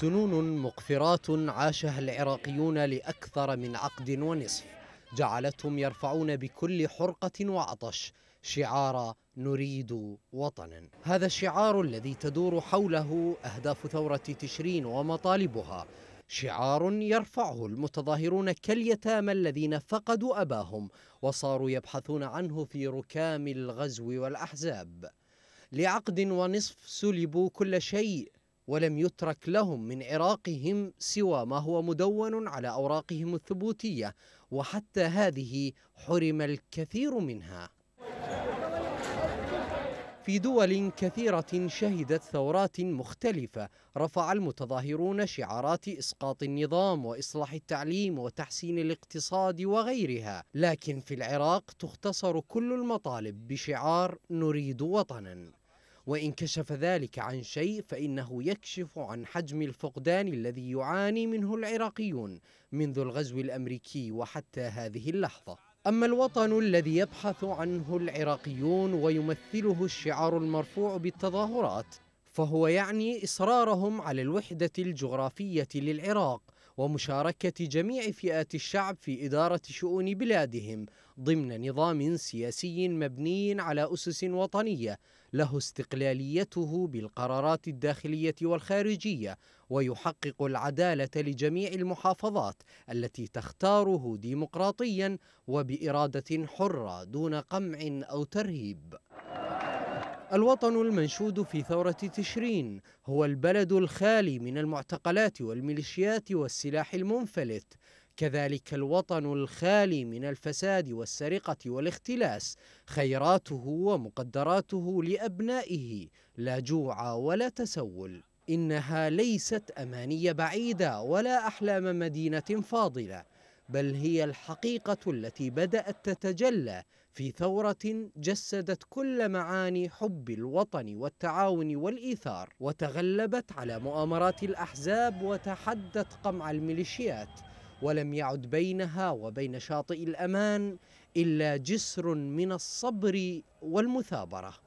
سنون مقفرات عاشها العراقيون لأكثر من عقد ونصف جعلتهم يرفعون بكل حرقة وعطش شعار نريد وطنا هذا الشعار الذي تدور حوله أهداف ثورة تشرين ومطالبها شعار يرفعه المتظاهرون كاليتامى الذين فقدوا أباهم وصاروا يبحثون عنه في ركام الغزو والأحزاب لعقد ونصف سلبوا كل شيء ولم يترك لهم من عراقهم سوى ما هو مدون على أوراقهم الثبوتية وحتى هذه حرم الكثير منها في دول كثيرة شهدت ثورات مختلفة رفع المتظاهرون شعارات إسقاط النظام وإصلاح التعليم وتحسين الاقتصاد وغيرها لكن في العراق تختصر كل المطالب بشعار نريد وطنا وإن كشف ذلك عن شيء فإنه يكشف عن حجم الفقدان الذي يعاني منه العراقيون منذ الغزو الأمريكي وحتى هذه اللحظة أما الوطن الذي يبحث عنه العراقيون ويمثله الشعار المرفوع بالتظاهرات فهو يعني إصرارهم على الوحدة الجغرافية للعراق ومشاركة جميع فئات الشعب في إدارة شؤون بلادهم ضمن نظام سياسي مبني على أسس وطنية له استقلاليته بالقرارات الداخلية والخارجية ويحقق العدالة لجميع المحافظات التي تختاره ديمقراطيا وبإرادة حرة دون قمع أو ترهيب الوطن المنشود في ثورة تشرين هو البلد الخالي من المعتقلات والميليشيات والسلاح المنفلت كذلك الوطن الخالي من الفساد والسرقة والاختلاس خيراته ومقدراته لأبنائه لا جوع ولا تسول إنها ليست أماني بعيدة ولا أحلام مدينة فاضلة بل هي الحقيقة التي بدأت تتجلى في ثورة جسدت كل معاني حب الوطن والتعاون والإيثار وتغلبت على مؤامرات الأحزاب وتحدت قمع الميليشيات ولم يعد بينها وبين شاطئ الأمان إلا جسر من الصبر والمثابرة